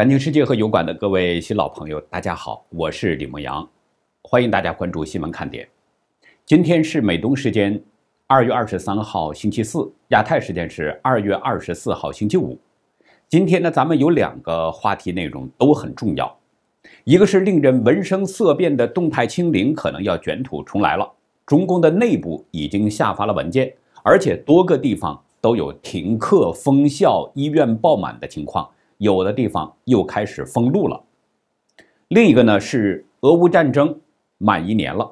感情世界和油管的各位新老朋友，大家好，我是李梦阳，欢迎大家关注新闻看点。今天是美东时间二月二十三号星期四，亚太时间是二月二十四号星期五。今天呢，咱们有两个话题内容都很重要，一个是令人闻声色变的动态清零可能要卷土重来了，中共的内部已经下发了文件，而且多个地方都有停课、封校、医院爆满的情况。有的地方又开始封路了，另一个呢是俄乌战争满一年了，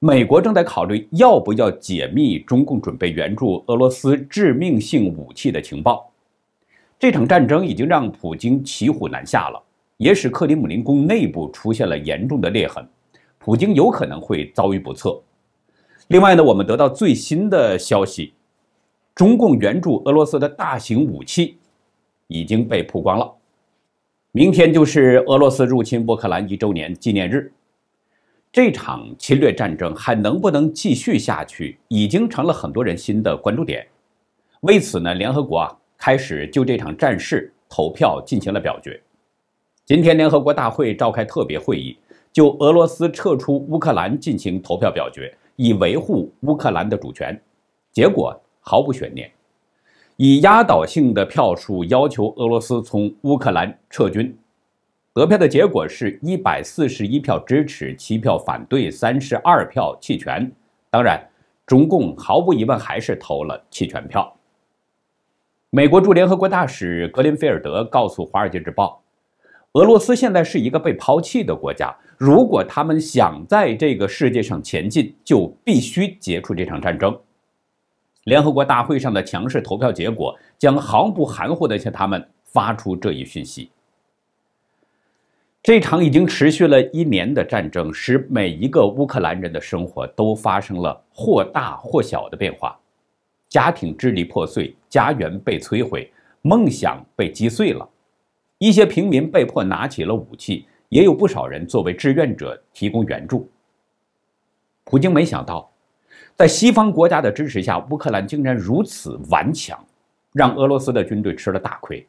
美国正在考虑要不要解密中共准备援助俄罗斯致命性武器的情报。这场战争已经让普京骑虎难下了，也使克里姆林宫内部出现了严重的裂痕，普京有可能会遭遇不测。另外呢，我们得到最新的消息，中共援助俄罗斯的大型武器。已经被曝光了。明天就是俄罗斯入侵乌克兰一周年纪念日，这场侵略战争还能不能继续下去，已经成了很多人心的关注点。为此呢，联合国啊开始就这场战事投票进行了表决。今天，联合国大会召开特别会议，就俄罗斯撤出乌克兰进行投票表决，以维护乌克兰的主权。结果毫不悬念。以压倒性的票数要求俄罗斯从乌克兰撤军，得票的结果是一百四十一票支持，七票反对，三十二票弃权。当然，中共毫无疑问还是投了弃权票。美国驻联合国大使格林菲尔德告诉《华尔街日报》，俄罗斯现在是一个被抛弃的国家，如果他们想在这个世界上前进，就必须结束这场战争。联合国大会上的强势投票结果将毫不含糊地向他们发出这一讯息。这场已经持续了一年的战争使每一个乌克兰人的生活都发生了或大或小的变化，家庭支离破碎，家园被摧毁，梦想被击碎了。一些平民被迫拿起了武器，也有不少人作为志愿者提供援助。普京没想到。在西方国家的支持下，乌克兰竟然如此顽强，让俄罗斯的军队吃了大亏。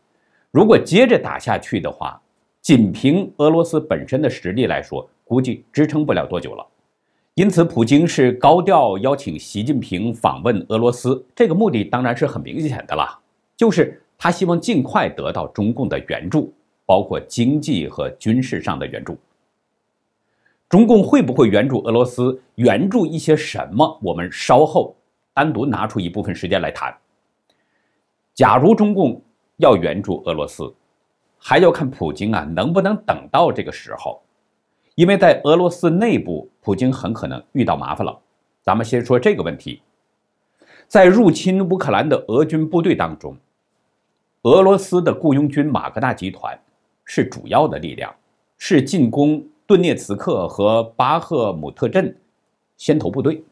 如果接着打下去的话，仅凭俄罗斯本身的实力来说，估计支撑不了多久了。因此，普京是高调邀请习近平访问俄罗斯，这个目的当然是很明显的了，就是他希望尽快得到中共的援助，包括经济和军事上的援助。中共会不会援助俄罗斯？援助一些什么？我们稍后单独拿出一部分时间来谈。假如中共要援助俄罗斯，还要看普京啊能不能等到这个时候，因为在俄罗斯内部，普京很可能遇到麻烦了。咱们先说这个问题，在入侵乌克兰的俄军部队当中，俄罗斯的雇佣军马格纳集团是主要的力量，是进攻。顿涅茨克和巴赫姆特镇先头部队，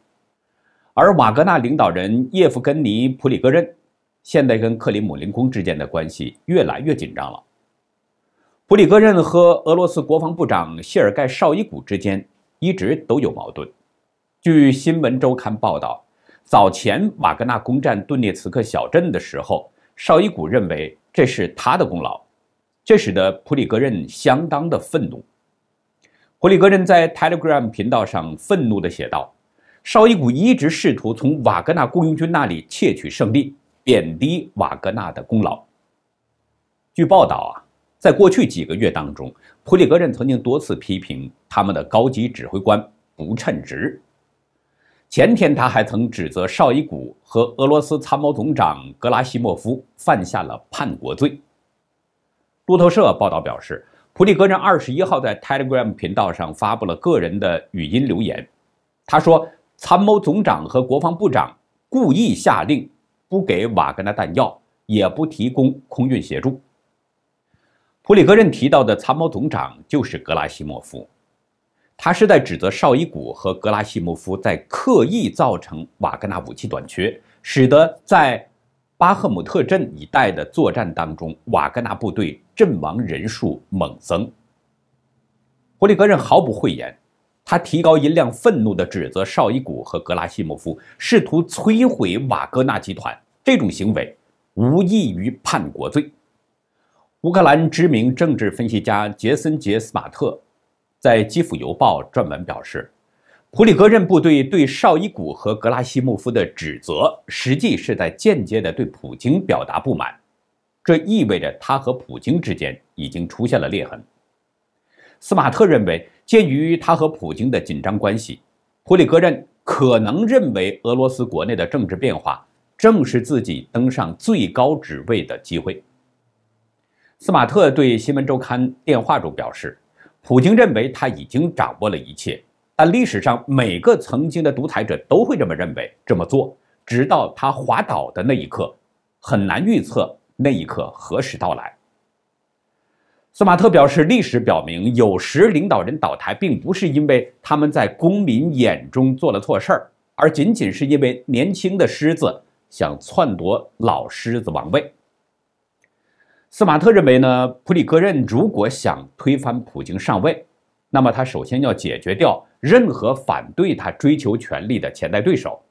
而瓦格纳领导人叶夫根尼普里戈任现在跟克里姆林宫之间的关系越来越紧张了。普里戈任和俄罗斯国防部长谢尔盖绍伊古之间一直都有矛盾。据《新闻周刊》报道，早前瓦格纳攻占顿涅茨克小镇的时候，绍伊古认为这是他的功劳，这使得普里戈任相当的愤怒。普里戈任在 Telegram 频道上愤怒地写道：“绍伊古一直试图从瓦格纳雇佣军那里窃取胜利，贬低瓦格纳的功劳。”据报道啊，在过去几个月当中，普里戈任曾经多次批评他们的高级指挥官不称职。前天他还曾指责绍伊古和俄罗斯参谋总长格拉西莫夫犯下了叛国罪。路透社报道表示。普里戈任二十一号在 Telegram 频道上发布了个人的语音留言，他说：“参谋总长和国防部长故意下令不给瓦格纳弹药，也不提供空运协助。”普里戈任提到的参谋总长就是格拉西莫夫，他是在指责绍伊古和格拉西莫夫在刻意造成瓦格纳武器短缺，使得在。巴赫姆特镇一带的作战当中，瓦格纳部队阵亡人数猛增。霍里格任毫不讳言，他提高音量，愤怒地指责绍伊古和格拉西莫夫试图摧毁瓦格纳集团，这种行为无异于叛国罪。乌克兰知名政治分析家杰森·杰斯马特在《基辅邮报》撰文表示。普里戈任部队对绍伊古和格拉西莫夫的指责，实际是在间接的对普京表达不满，这意味着他和普京之间已经出现了裂痕。斯马特认为，鉴于他和普京的紧张关系，普里戈任可能认为俄罗斯国内的政治变化正是自己登上最高职位的机会。斯马特对《新闻周刊》电话中表示，普京认为他已经掌握了一切。但历史上每个曾经的独裁者都会这么认为，这么做，直到他滑倒的那一刻，很难预测那一刻何时到来。斯马特表示，历史表明，有时领导人倒台并不是因为他们在公民眼中做了错事儿，而仅仅是因为年轻的狮子想篡夺老狮子王位。斯马特认为呢，普里戈任如果想推翻普京上位，那么他首先要解决掉。任何反对他追求权力的潜在对手，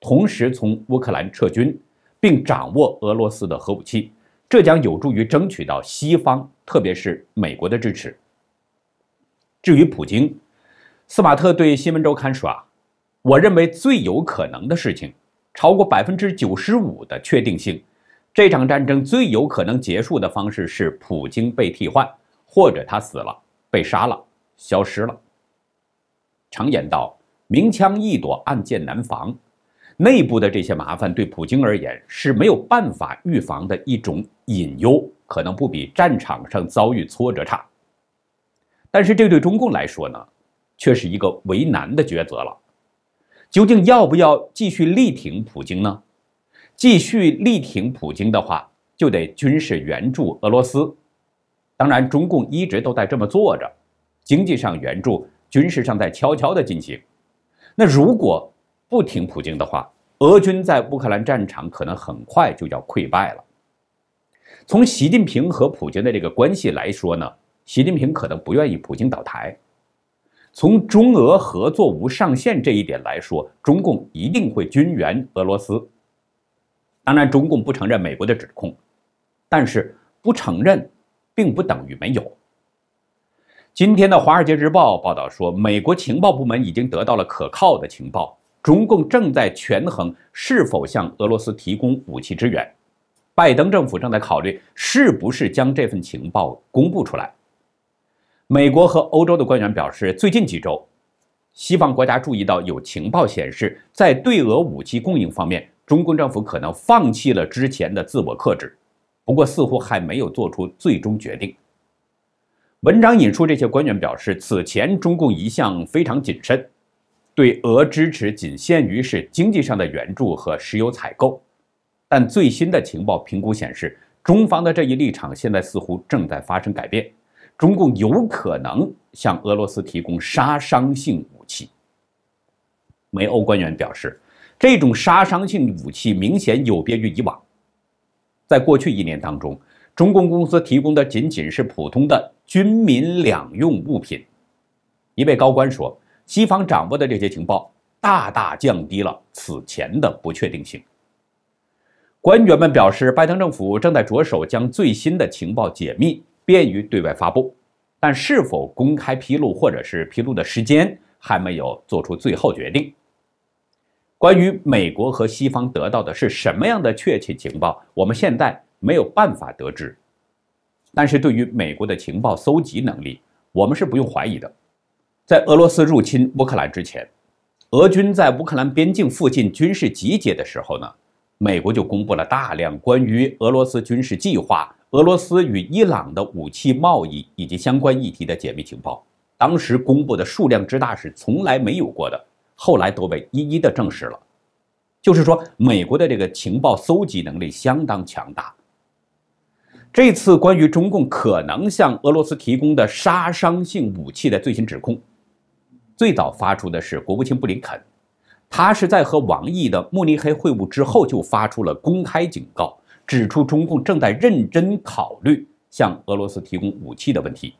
同时从乌克兰撤军，并掌握俄罗斯的核武器，这将有助于争取到西方，特别是美国的支持。至于普京，斯马特对《新闻周刊》说啊，我认为最有可能的事情，超过百分之九十五的确定性，这场战争最有可能结束的方式是普京被替换，或者他死了、被杀了、消失了。常言道：“明枪易躲，暗箭难防。”内部的这些麻烦对普京而言是没有办法预防的一种隐忧，可能不比战场上遭遇挫折差。但是这对中共来说呢，却是一个为难的抉择了。究竟要不要继续力挺普京呢？继续力挺普京的话，就得军事援助俄罗斯。当然，中共一直都在这么做着，经济上援助。军事上在悄悄地进行，那如果不听普京的话，俄军在乌克兰战场可能很快就要溃败了。从习近平和普京的这个关系来说呢，习近平可能不愿意普京倒台。从中俄合作无上限这一点来说，中共一定会军援俄罗斯。当然，中共不承认美国的指控，但是不承认并不等于没有。今天的《华尔街日报》报道说，美国情报部门已经得到了可靠的情报，中共正在权衡是否向俄罗斯提供武器支援。拜登政府正在考虑是不是将这份情报公布出来。美国和欧洲的官员表示，最近几周，西方国家注意到有情报显示，在对俄武器供应方面，中共政府可能放弃了之前的自我克制，不过似乎还没有做出最终决定。文章引述这些官员表示，此前中共一向非常谨慎，对俄支持仅限于是经济上的援助和石油采购。但最新的情报评估显示，中方的这一立场现在似乎正在发生改变。中共有可能向俄罗斯提供杀伤性武器。美欧官员表示，这种杀伤性武器明显有别于以往，在过去一年当中。中共公司提供的仅仅是普通的军民两用物品。一位高官说：“西方掌握的这些情报大大降低了此前的不确定性。”官员们表示，拜登政府正在着手将最新的情报解密，便于对外发布，但是否公开披露或者是披露的时间还没有做出最后决定。关于美国和西方得到的是什么样的确切情报，我们现在。没有办法得知，但是对于美国的情报搜集能力，我们是不用怀疑的。在俄罗斯入侵乌克兰之前，俄军在乌克兰边境附近军事集结的时候呢，美国就公布了大量关于俄罗斯军事计划、俄罗斯与伊朗的武器贸易以及相关议题的解密情报。当时公布的数量之大是从来没有过的，后来都被一一的证实了。就是说，美国的这个情报搜集能力相当强大。这次关于中共可能向俄罗斯提供的杀伤性武器的最新指控，最早发出的是国务卿布林肯。他是在和王毅的慕尼黑会晤之后就发出了公开警告，指出中共正在认真考虑向俄罗斯提供武器的问题。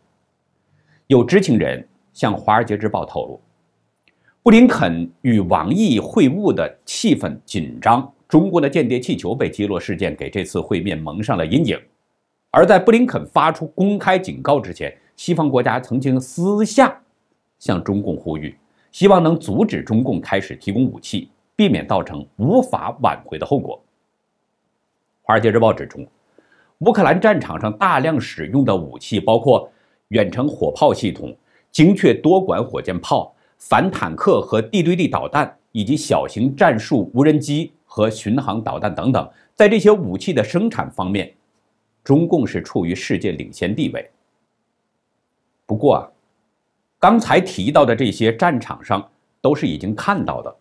有知情人向《华尔街日报》透露，布林肯与王毅会晤的气氛紧张，中国的间谍气球被击落事件给这次会面蒙上了阴影。而在布林肯发出公开警告之前，西方国家曾经私下向中共呼吁，希望能阻止中共开始提供武器，避免造成无法挽回的后果。《华尔街日报》指出，乌克兰战场上大量使用的武器包括远程火炮系统、精确多管火箭炮、反坦克和地对地导弹，以及小型战术无人机和巡航导弹等等。在这些武器的生产方面，中共是处于世界领先地位。不过啊，刚才提到的这些战场上都是已经看到的，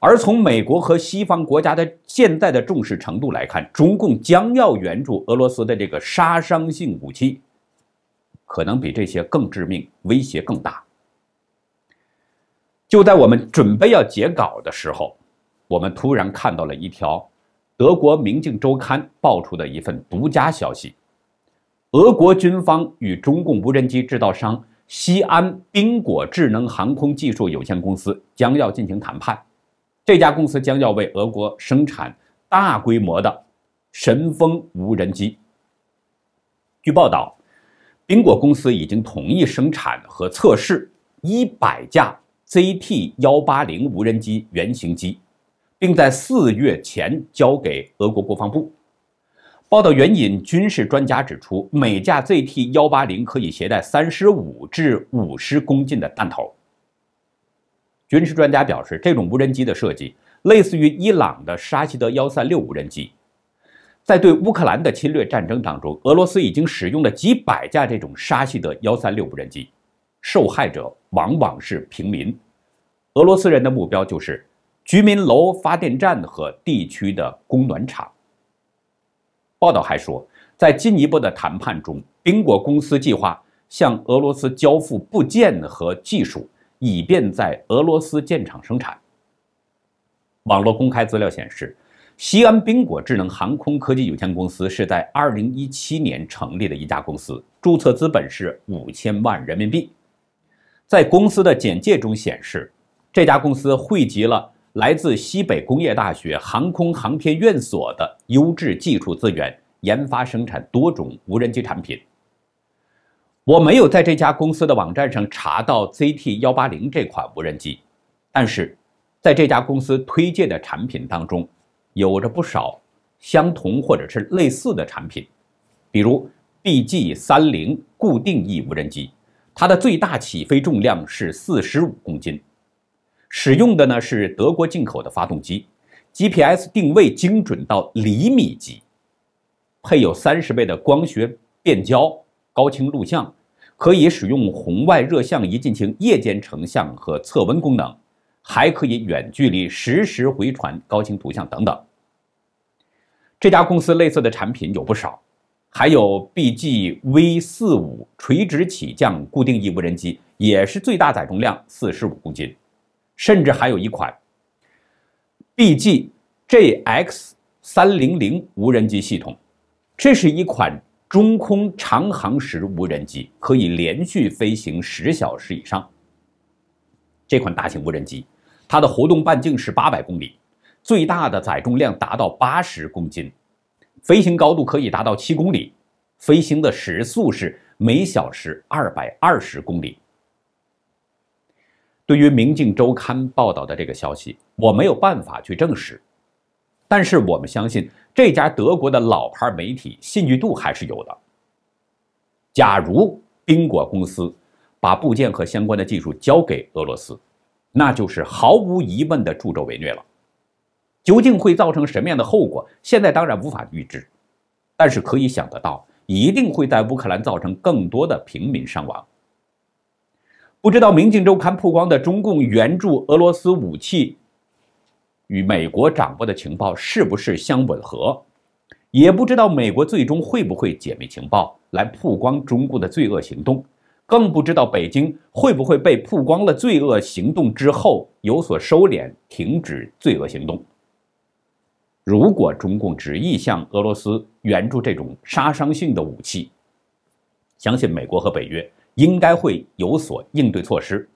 而从美国和西方国家的现在的重视程度来看，中共将要援助俄罗斯的这个杀伤性武器，可能比这些更致命，威胁更大。就在我们准备要截稿的时候，我们突然看到了一条。德国《明镜周刊》爆出的一份独家消息：，俄国军方与中共无人机制造商西安宾果智能航空技术有限公司将要进行谈判。这家公司将要为俄国生产大规模的神风无人机。据报道，宾果公司已经同意生产和测试一百架 ZT 幺八零无人机原型机。并在四月前交给俄国国防部。报道援引军事专家指出，每架 ZT 幺八零可以携带三十五至五十公斤的弹头。军事专家表示，这种无人机的设计类似于伊朗的沙希德幺三六无人机。在对乌克兰的侵略战争当中，俄罗斯已经使用了几百架这种沙希德幺三六无人机，受害者往往是平民。俄罗斯人的目标就是。居民楼发电站和地区的供暖厂。报道还说，在进一步的谈判中，宾果公司计划向俄罗斯交付部件和技术，以便在俄罗斯建厂生产。网络公开资料显示，西安宾果智能航空科技有限公司是在二零一七年成立的一家公司，注册资本是五千万人民币。在公司的简介中显示，这家公司汇集了。来自西北工业大学航空航天院所的优质技术资源，研发生产多种无人机产品。我没有在这家公司的网站上查到 ZT 幺八零这款无人机，但是在这家公司推荐的产品当中，有着不少相同或者是类似的产品，比如 BG 三零固定翼无人机，它的最大起飞重量是四十五公斤。使用的呢是德国进口的发动机，GPS 定位精准到厘米级，配有三十倍的光学变焦、高清录像，可以使用红外热像仪进行夜间成像和测温功能，还可以远距离实时回传高清图像等等。这家公司类似的产品有不少，还有 B G V 四五垂直起降固定翼无人机，也是最大载重量四十五公斤。甚至还有一款 B G J X 三零零无人机系统，这是一款中空长航时无人机，可以连续飞行十小时以上。这款大型无人机，它的活动半径是八百公里，最大的载重量达到八十公斤，飞行高度可以达到七公里，飞行的时速是每小时二百二十公里。对于《明镜周刊》报道的这个消息，我没有办法去证实，但是我们相信这家德国的老牌媒体信誉度还是有的。假如宾果公司把部件和相关的技术交给俄罗斯，那就是毫无疑问的助纣为虐了。究竟会造成什么样的后果，现在当然无法预知，但是可以想得到，一定会在乌克兰造成更多的平民伤亡。不知道《明镜周刊》曝光的中共援助俄罗斯武器，与美国掌握的情报是不是相吻合？也不知道美国最终会不会解密情报来曝光中共的罪恶行动？更不知道北京会不会被曝光了罪恶行动之后有所收敛，停止罪恶行动？如果中共执意向俄罗斯援助这种杀伤性的武器，相信美国和北约。应该会有所应对措施，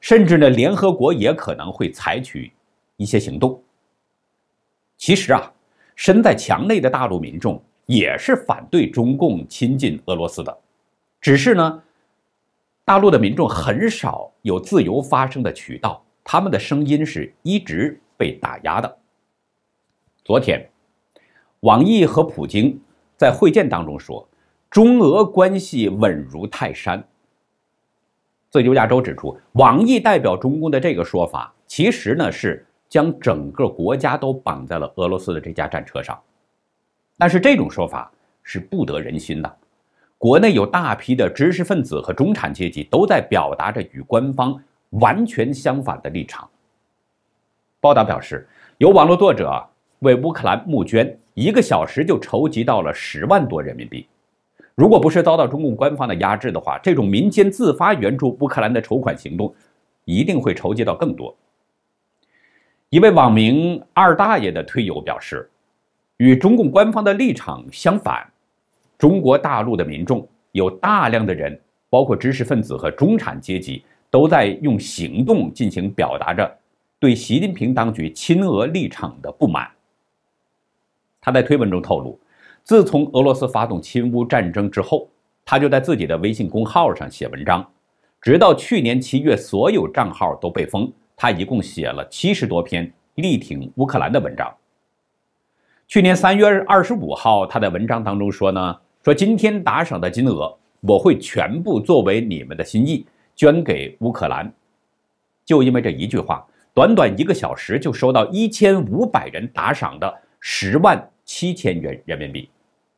甚至呢，联合国也可能会采取一些行动。其实啊，身在墙内的大陆民众也是反对中共亲近俄罗斯的，只是呢，大陆的民众很少有自由发声的渠道，他们的声音是一直被打压的。昨天，网易和普京在会见当中说。中俄关系稳如泰山。最牛亚洲指出，网易代表中共的这个说法，其实呢是将整个国家都绑在了俄罗斯的这架战车上。但是这种说法是不得人心的，国内有大批的知识分子和中产阶级都在表达着与官方完全相反的立场。报道表示，有网络作者为乌克兰募捐，一个小时就筹集到了十万多人民币。如果不是遭到中共官方的压制的话，这种民间自发援助乌克兰的筹款行动一定会筹集到更多。一位网名“二大爷”的推友表示，与中共官方的立场相反，中国大陆的民众有大量的人，包括知识分子和中产阶级，都在用行动进行表达着对习近平当局亲俄立场的不满。他在推文中透露。自从俄罗斯发动亲乌战争之后，他就在自己的微信公号上写文章，直到去年七月，所有账号都被封。他一共写了七十多篇力挺乌克兰的文章。去年三月二十五号，他在文章当中说呢：“说今天打赏的金额，我会全部作为你们的心意捐给乌克兰。”就因为这一句话，短短一个小时就收到一千五百人打赏的十万七千元人民币。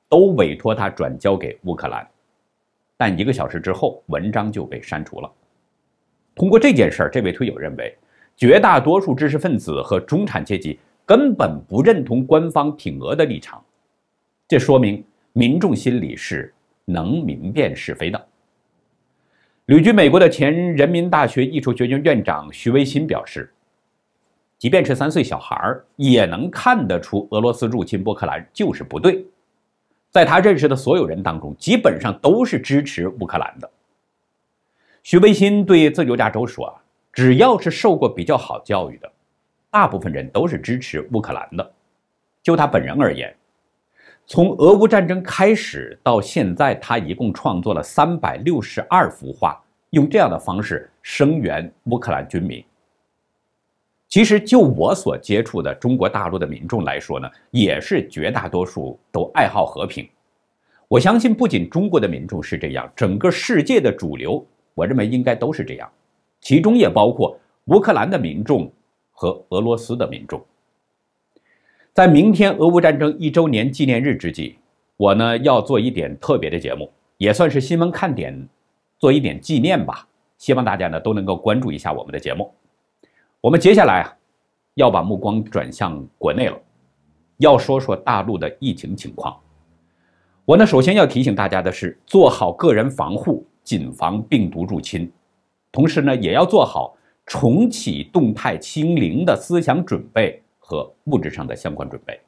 都委托他转交给乌克兰，但一个小时之后，文章就被删除了。通过这件事儿，这位推友认为，绝大多数知识分子和中产阶级根本不认同官方挺俄的立场，这说明民众心里是能明辨是非的。旅居美国的前人民大学艺术学院院长徐维新表示，即便是三岁小孩也能看得出俄罗斯入侵乌克兰就是不对。在他认识的所有人当中，基本上都是支持乌克兰的。徐悲新对自由亚洲说：“啊，只要是受过比较好教育的，大部分人都是支持乌克兰的。就他本人而言，从俄乌战争开始到现在，他一共创作了三百六十二幅画，用这样的方式声援乌克兰军民。”其实，就我所接触的中国大陆的民众来说呢，也是绝大多数都爱好和平。我相信，不仅中国的民众是这样，整个世界的主流，我认为应该都是这样。其中也包括乌克兰的民众和俄罗斯的民众。在明天俄乌战争一周年纪念日之际，我呢要做一点特别的节目，也算是新闻看点，做一点纪念吧。希望大家呢都能够关注一下我们的节目。我们接下来啊，要把目光转向国内了，要说说大陆的疫情情况。我呢，首先要提醒大家的是，做好个人防护，谨防病毒入侵，同时呢，也要做好重启动态清零的思想准备和物质上的相关准备。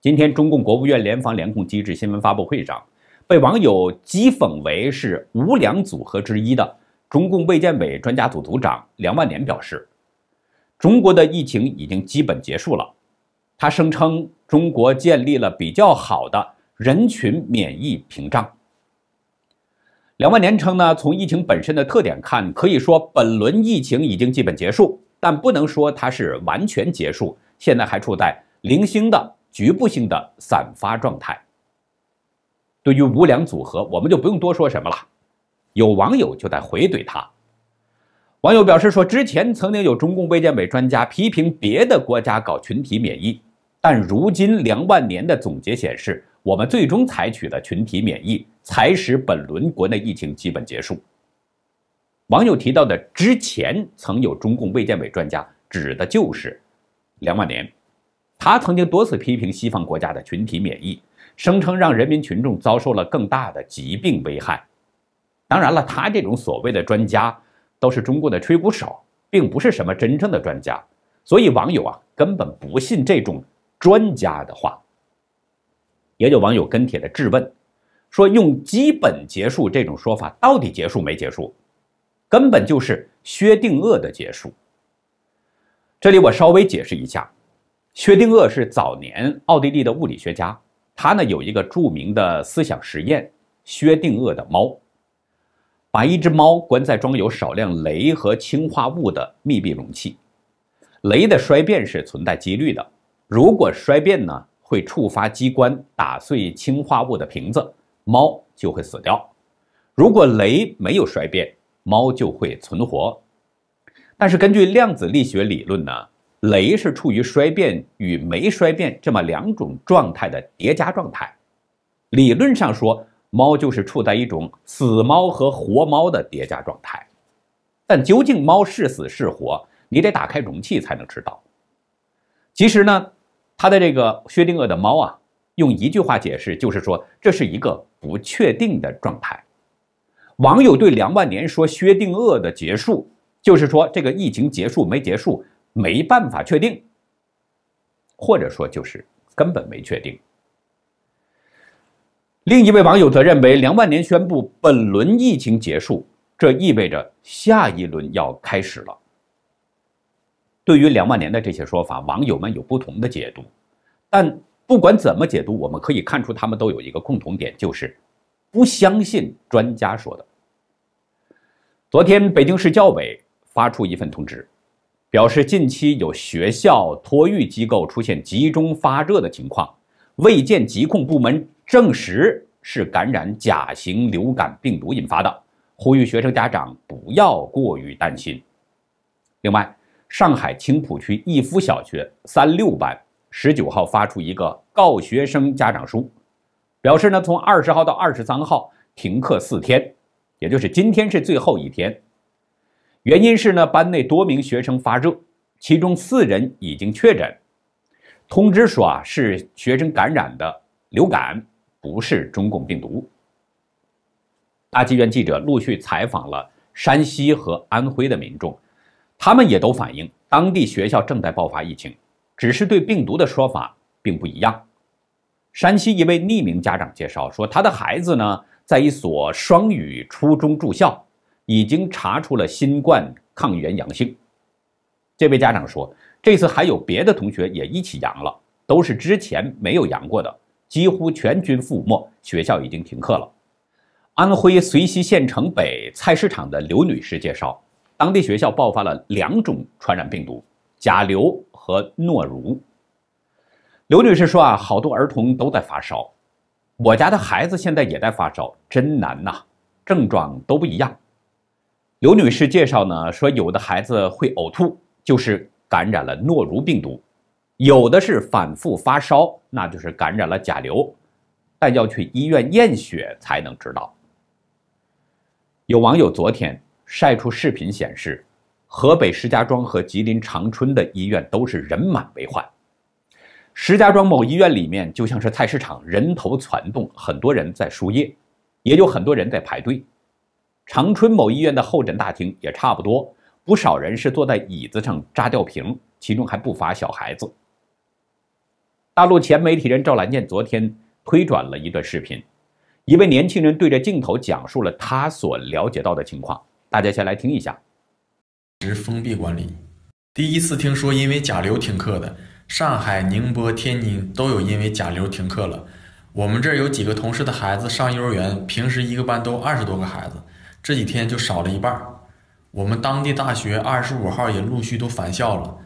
今天，中共国务院联防联控机制新闻发布会上，被网友讥讽为是“无良组合”之一的。中共卫健委专家组组长梁万年表示，中国的疫情已经基本结束了。他声称，中国建立了比较好的人群免疫屏障。梁万年称呢，从疫情本身的特点看，可以说本轮疫情已经基本结束，但不能说它是完全结束，现在还处在零星的、局部性的散发状态。对于无良组合，我们就不用多说什么了。有网友就在回怼他。网友表示说：“之前曾经有中共卫健委专家批评别的国家搞群体免疫，但如今梁万年的总结显示，我们最终采取的群体免疫才使本轮国内疫情基本结束。”网友提到的之前曾有中共卫健委专家，指的就是梁万年。他曾经多次批评西方国家的群体免疫，声称让人民群众遭受了更大的疾病危害。当然了，他这种所谓的专家都是中国的吹鼓手，并不是什么真正的专家，所以网友啊根本不信这种专家的话。也有网友跟帖的质问，说用“基本结束”这种说法到底结束没结束？根本就是薛定谔的结束。这里我稍微解释一下，薛定谔是早年奥地利的物理学家，他呢有一个著名的思想实验——薛定谔的猫。把一只猫关在装有少量镭和氰化物的密闭容器。镭的衰变是存在几率的。如果衰变呢，会触发机关打碎氢化物的瓶子，猫就会死掉。如果镭没有衰变，猫就会存活。但是根据量子力学理论呢，镭是处于衰变与没衰变这么两种状态的叠加状态。理论上说。猫就是处在一种死猫和活猫的叠加状态，但究竟猫是死是活，你得打开容器才能知道。其实呢，他的这个薛定谔的猫啊，用一句话解释就是说，这是一个不确定的状态。网友对梁万年说：“薛定谔的结束，就是说这个疫情结束没结束，没办法确定，或者说就是根本没确定。”另一位网友则认为，梁万年宣布本轮疫情结束，这意味着下一轮要开始了。对于梁万年的这些说法，网友们有不同的解读。但不管怎么解读，我们可以看出他们都有一个共同点，就是不相信专家说的。昨天，北京市教委发出一份通知，表示近期有学校托育机构出现集中发热的情况。未见疾控部门证实是感染甲型流感病毒引发的，呼吁学生家长不要过于担心。另外，上海青浦区逸夫小学三六班十九号发出一个告学生家长书，表示呢从二十号到二十三号停课四天，也就是今天是最后一天。原因是呢班内多名学生发热，其中四人已经确诊。通知说啊，是学生感染的流感，不是中共病毒。阿基元记者陆续采访了山西和安徽的民众，他们也都反映当地学校正在爆发疫情，只是对病毒的说法并不一样。山西一位匿名家长介绍说，他的孩子呢在一所双语初中住校，已经查出了新冠抗原阳性。这位家长说。这次还有别的同学也一起阳了，都是之前没有阳过的，几乎全军覆没。学校已经停课了。安徽遂溪县城北菜市场的刘女士介绍，当地学校爆发了两种传染病毒：甲流和诺如。刘女士说：“啊，好多儿童都在发烧，我家的孩子现在也在发烧，真难呐！症状都不一样。”刘女士介绍呢，说有的孩子会呕吐，就是。感染了诺如病毒，有的是反复发烧，那就是感染了甲流，但要去医院验血才能知道。有网友昨天晒出视频显示，河北石家庄和吉林长春的医院都是人满为患。石家庄某医院里面就像是菜市场，人头攒动，很多人在输液，也有很多人在排队。长春某医院的候诊大厅也差不多。不少人是坐在椅子上扎吊瓶，其中还不乏小孩子。大陆前媒体人赵兰健昨天推转了一段视频，一位年轻人对着镜头讲述了他所了解到的情况，大家先来听一下。是封闭管理，第一次听说因为甲流停课的，上海、宁波、天津都有因为甲流停课了。我们这儿有几个同事的孩子上幼儿园，平时一个班都二十多个孩子，这几天就少了一半。我们当地大学二十五号也陆续都返校了，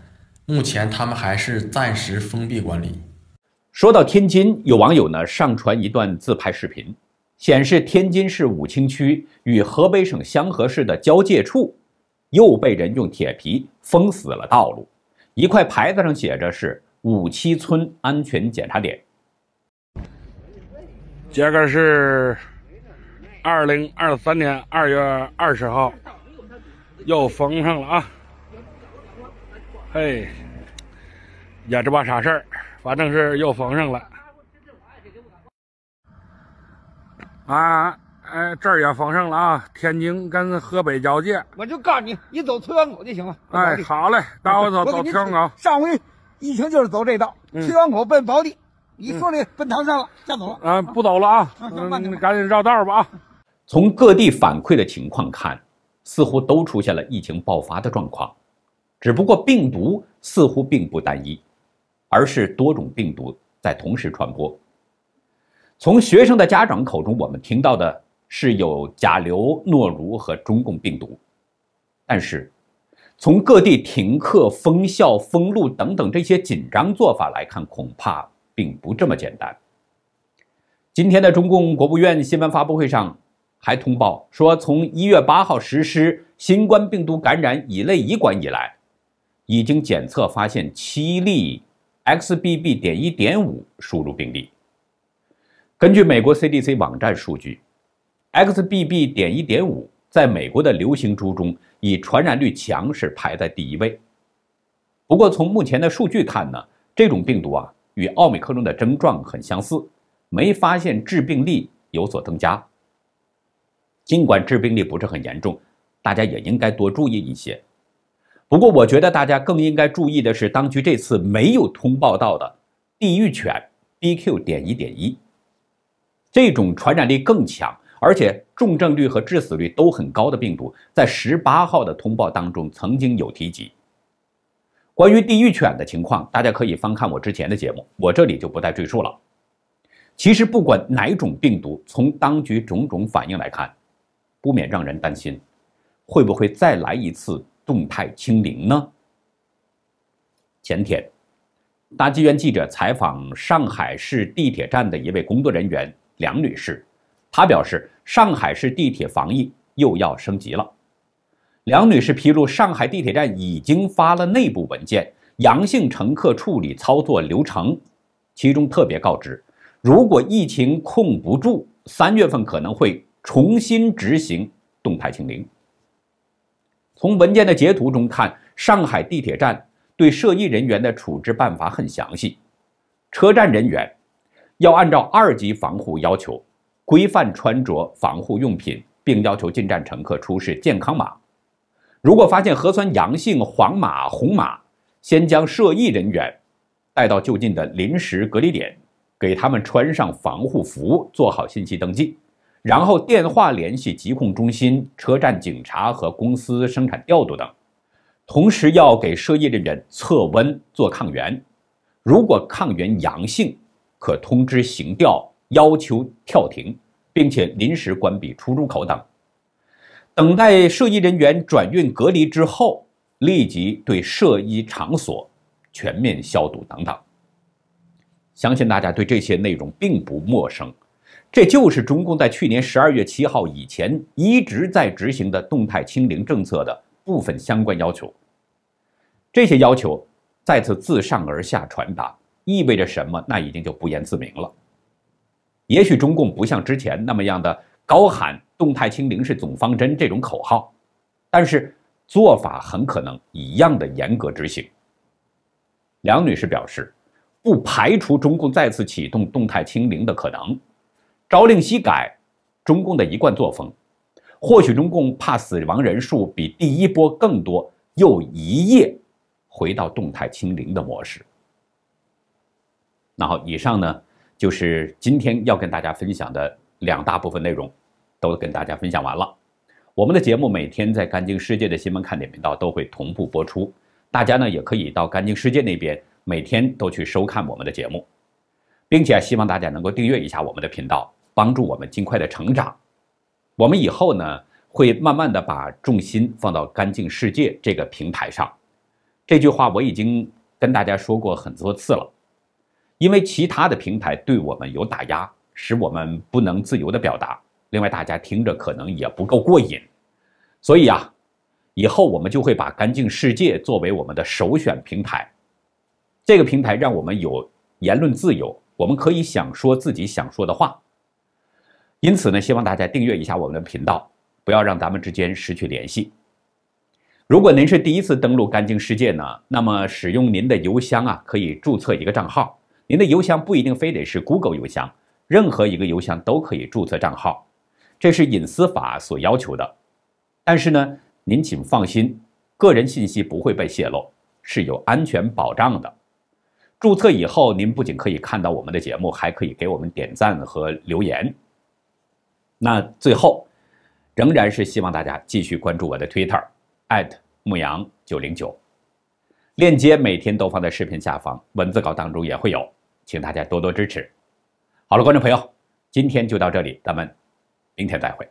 目前他们还是暂时封闭管理。说到天津，有网友呢上传一段自拍视频，显示天津市武清区与河北省香河市的交界处，又被人用铁皮封死了道路，一块牌子上写着是五七村安全检查点。这个是二零二三年二月二十号。又封上了啊！嘿，也这把啥事儿，反正是又封上了啊！哎，这儿也封上了啊！天津跟河北交界，我就告诉你，你走崔湾口就行了。哎，好嘞，带我走崔湾口。上回疫情就是走这道，崔湾口奔宝地，你说的奔唐山了，先走了啊！不走了啊！嗯，赶紧绕道吧啊！从各地反馈的情况看。似乎都出现了疫情爆发的状况，只不过病毒似乎并不单一，而是多种病毒在同时传播。从学生的家长口中，我们听到的是有甲流、诺如和中共病毒，但是从各地停课、封校、封路等等这些紧张做法来看，恐怕并不这么简单。今天的中共国务院新闻发布会上。还通报说，从一月八号实施新冠病毒感染乙类乙管以来，已经检测发现七例 XBB.1.5 输入病例。根据美国 CDC 网站数据，XBB.1.5 在美国的流行株中，以传染率强是排在第一位。不过，从目前的数据看呢，这种病毒啊，与奥密克戎的症状很相似，没发现致病力有所增加。尽管致病力不是很严重，大家也应该多注意一些。不过，我觉得大家更应该注意的是，当局这次没有通报到的“地狱犬 ”BQ. 点一点一这种传染力更强，而且重症率和致死率都很高的病毒，在十八号的通报当中曾经有提及。关于“地狱犬”的情况，大家可以翻看我之前的节目，我这里就不再赘述了。其实，不管哪种病毒，从当局种种反应来看，不免让人担心，会不会再来一次动态清零呢？前天，大纪元记者采访上海市地铁站的一位工作人员梁女士，她表示，上海市地铁防疫又要升级了。梁女士披露，上海地铁站已经发了内部文件，阳性乘客处理操作流程，其中特别告知，如果疫情控不住，三月份可能会。重新执行动态清零。从文件的截图中看，上海地铁站对涉疫人员的处置办法很详细。车站人员要按照二级防护要求规范穿着防护用品，并要求进站乘客出示健康码。如果发现核酸阳性黄码红码，先将涉疫人员带到就近的临时隔离点，给他们穿上防护服，做好信息登记。然后电话联系疾控中心、车站警察和公司生产调度等，同时要给涉疫人员测温、做抗原，如果抗原阳性，可通知行调要求跳停，并且临时关闭出入口等，等待涉疫人员转运隔离之后，立即对涉疫场所全面消毒等等。相信大家对这些内容并不陌生。这就是中共在去年十二月七号以前一直在执行的动态清零政策的部分相关要求。这些要求再次自上而下传达，意味着什么？那已经就不言自明了。也许中共不像之前那么样的高喊“动态清零是总方针”这种口号，但是做法很可能一样的严格执行。梁女士表示，不排除中共再次启动动态清零的可能。朝令夕改，中共的一贯作风。或许中共怕死亡人数比第一波更多，又一夜回到动态清零的模式。那好，以上呢就是今天要跟大家分享的两大部分内容，都跟大家分享完了。我们的节目每天在《干净世界》的新闻看点频道都会同步播出，大家呢也可以到《干净世界》那边每天都去收看我们的节目。并且希望大家能够订阅一下我们的频道，帮助我们尽快的成长。我们以后呢，会慢慢的把重心放到干净世界这个平台上。这句话我已经跟大家说过很多次了，因为其他的平台对我们有打压，使我们不能自由的表达。另外，大家听着可能也不够过瘾，所以啊，以后我们就会把干净世界作为我们的首选平台。这个平台让我们有言论自由。我们可以想说自己想说的话，因此呢，希望大家订阅一下我们的频道，不要让咱们之间失去联系。如果您是第一次登录《干净世界》呢，那么使用您的邮箱啊，可以注册一个账号。您的邮箱不一定非得是 Google 邮箱，任何一个邮箱都可以注册账号，这是隐私法所要求的。但是呢，您请放心，个人信息不会被泄露，是有安全保障的。注册以后，您不仅可以看到我们的节目，还可以给我们点赞和留言。那最后，仍然是希望大家继续关注我的 Twitter，@ 牧羊九零九，链接每天都放在视频下方，文字稿当中也会有，请大家多多支持。好了，观众朋友，今天就到这里，咱们明天再会。